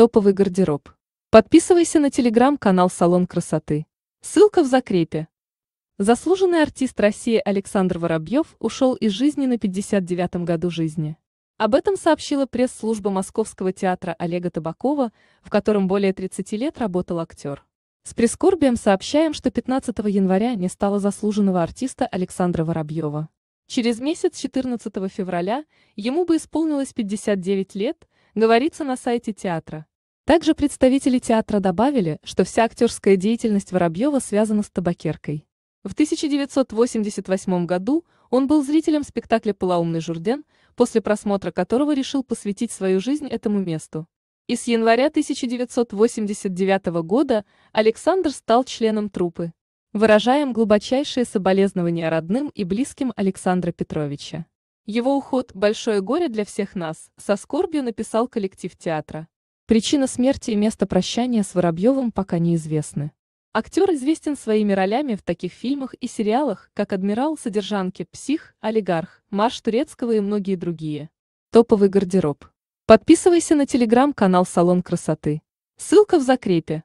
Топовый гардероб. Подписывайся на телеграм-канал «Салон красоты». Ссылка в закрепе. Заслуженный артист России Александр Воробьев ушел из жизни на 59-м году жизни. Об этом сообщила пресс-служба Московского театра Олега Табакова, в котором более 30 лет работал актер. С прискорбием сообщаем, что 15 января не стало заслуженного артиста Александра Воробьева. Через месяц, 14 февраля, ему бы исполнилось 59 лет, говорится на сайте театра. Также представители театра добавили, что вся актерская деятельность Воробьева связана с табакеркой. В 1988 году он был зрителем спектакля «Полоумный журден», после просмотра которого решил посвятить свою жизнь этому месту. И с января 1989 года Александр стал членом трупы. Выражаем глубочайшие соболезнования родным и близким Александра Петровича. Его уход – большое горе для всех нас, со скорбью написал коллектив театра. Причина смерти и место прощания с Воробьевым пока неизвестны. Актер известен своими ролями в таких фильмах и сериалах, как «Адмирал», «Содержанки», «Псих», «Олигарх», «Марш Турецкого» и многие другие. Топовый гардероб. Подписывайся на телеграм-канал «Салон красоты». Ссылка в закрепе.